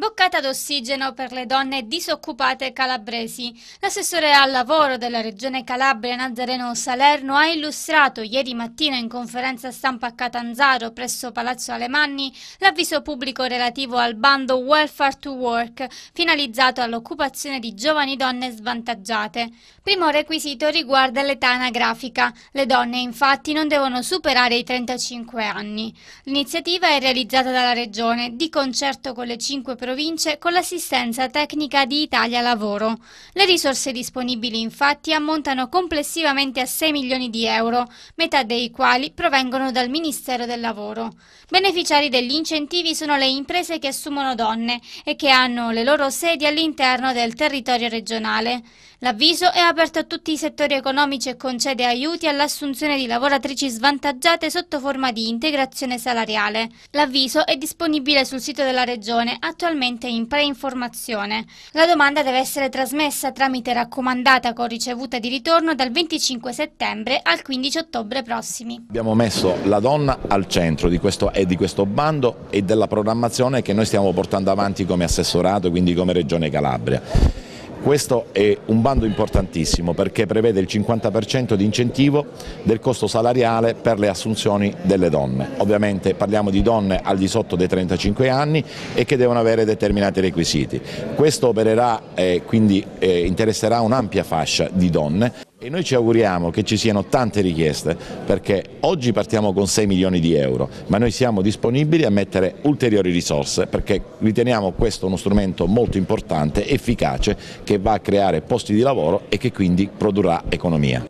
Boccata d'ossigeno per le donne disoccupate calabresi. L'assessore al lavoro della Regione Calabria Nazareno Salerno ha illustrato ieri mattina in conferenza stampa a Catanzaro presso Palazzo Alemanni l'avviso pubblico relativo al bando Welfare to Work finalizzato all'occupazione di giovani donne svantaggiate. Primo requisito riguarda l'età anagrafica. Le donne infatti non devono superare i 35 anni. L'iniziativa è realizzata dalla Regione di concerto con le 5 province province con l'assistenza tecnica di Italia Lavoro. Le risorse disponibili infatti ammontano complessivamente a 6 milioni di euro, metà dei quali provengono dal Ministero del Lavoro. Beneficiari degli incentivi sono le imprese che assumono donne e che hanno le loro sedi all'interno del territorio regionale. L'avviso è aperto a tutti i settori economici e concede aiuti all'assunzione di lavoratrici svantaggiate sotto forma di integrazione salariale. L'avviso è disponibile sul sito della Regione, attualmente attualmente in preinformazione. La domanda deve essere trasmessa tramite raccomandata con ricevuta di ritorno dal 25 settembre al 15 ottobre prossimi. Abbiamo messo la donna al centro di questo, e di questo bando e della programmazione che noi stiamo portando avanti come assessorato, quindi come Regione Calabria. Questo è un bando importantissimo perché prevede il 50% di incentivo del costo salariale per le assunzioni delle donne. Ovviamente parliamo di donne al di sotto dei 35 anni e che devono avere determinati requisiti. Questo opererà eh, quindi eh, interesserà un'ampia fascia di donne. E noi ci auguriamo che ci siano tante richieste perché oggi partiamo con 6 milioni di euro, ma noi siamo disponibili a mettere ulteriori risorse perché riteniamo questo uno strumento molto importante, efficace, che va a creare posti di lavoro e che quindi produrrà economia.